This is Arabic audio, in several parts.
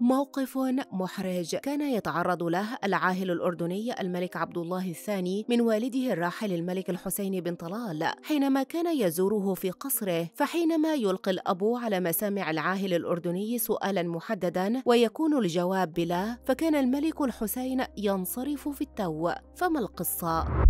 موقف محرج كان يتعرض له العاهل الأردني الملك عبد الله الثاني من والده الراحل الملك الحسين بن طلال حينما كان يزوره في قصره فحينما يلقي الأب على مسامع العاهل الأردني سؤالا محددا ويكون الجواب بلا فكان الملك الحسين ينصرف في التو فما القصة؟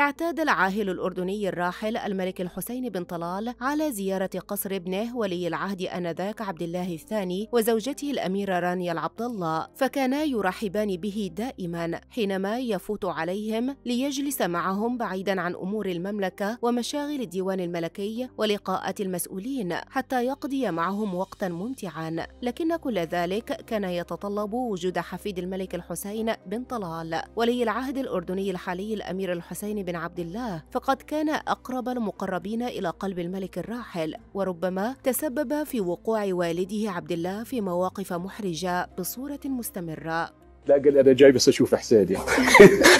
اعتاد العاهل الأردني الراحل الملك الحسين بن طلال على زيارة قصر ابنه ولي العهد آنذاك عبد الله الثاني وزوجته الأميرة رانيا العبد الله فكانا يرحبان به دائما حينما يفوت عليهم ليجلس معهم بعيدا عن أمور المملكة ومشاغل الديوان الملكي ولقاءات المسؤولين حتى يقضي معهم وقتا ممتعا لكن كل ذلك كان يتطلب وجود حفيد الملك الحسين بن طلال ولي العهد الأردني الحالي الأمير الحسين بن بن عبد الله فقد كان أقرب المقربين إلى قلب الملك الراحل وربما تسبب في وقوع والده عبد الله في مواقف محرجة بصورة مستمرة لا قال انا جاي بس اشوف حسين يعني.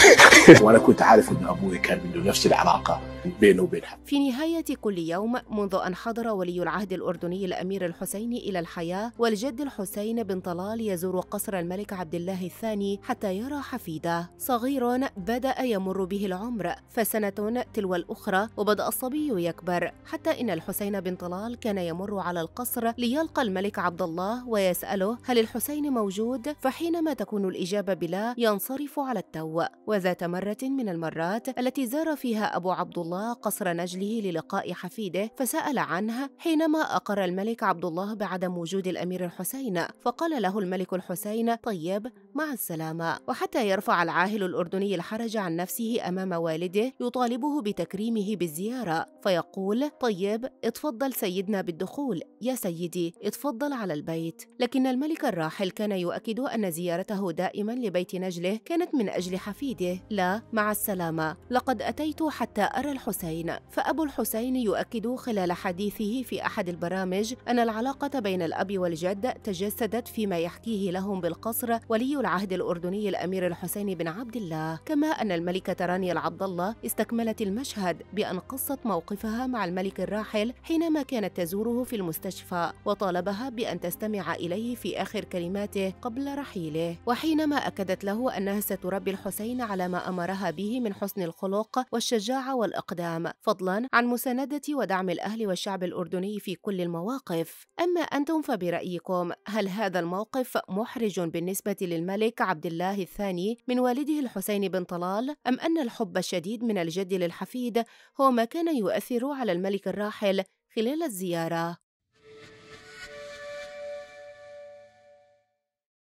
وانا كنت عارف ان ابوي كان من نفس العلاقه بينه وبينها في نهايه كل يوم منذ ان حضر ولي العهد الاردني الامير الحسين الى الحياه والجد الحسين بن طلال يزور قصر الملك عبد الله الثاني حتى يرى حفيده صغير بدا يمر به العمر فسنه تلو الاخرى وبدا الصبي يكبر حتى ان الحسين بن طلال كان يمر على القصر ليلقى الملك عبد الله ويساله هل الحسين موجود فحينما تكون الإجابة بلا ينصرف على التو وذات مرة من المرات التي زار فيها أبو عبد الله قصر نجله للقاء حفيده فسأل عنها حينما أقر الملك عبد الله بعدم وجود الأمير الحسين فقال له الملك الحسين طيب مع السلامة وحتى يرفع العاهل الأردني الحرج عن نفسه أمام والده يطالبه بتكريمه بالزيارة فيقول طيب اتفضل سيدنا بالدخول يا سيدي اتفضل على البيت لكن الملك الراحل كان يؤكد أن زيارته دائما لبيت نجله كانت من أجل حفيده لا مع السلامة لقد أتيت حتى أرى الحسين فأبو الحسين يؤكد خلال حديثه في أحد البرامج أن العلاقة بين الأب والجد تجسدت فيما يحكيه لهم بالقصر ولي العهد الأردني الأمير الحسين بن عبد الله كما أن الملكة رانيا العبد الله استكملت المشهد بأن قصت موقفها مع الملك الراحل حينما كانت تزوره في المستشفى وطالبها بأن تستمع إليه في آخر كلماته قبل رحيله وحينما أكدت له أنها ستربي الحسين على ما أمرها به من حسن الخلق والشجاعة والأقدام فضلا عن مساندة ودعم الأهل والشعب الأردني في كل المواقف أما أنتم فبرأيكم هل هذا الموقف محرج بالنسبة للملك الملك عبد الله الثاني من والده الحسين بن طلال أم أن الحب الشديد من الجد للحفيد هو ما كان يؤثر على الملك الراحل خلال الزيارة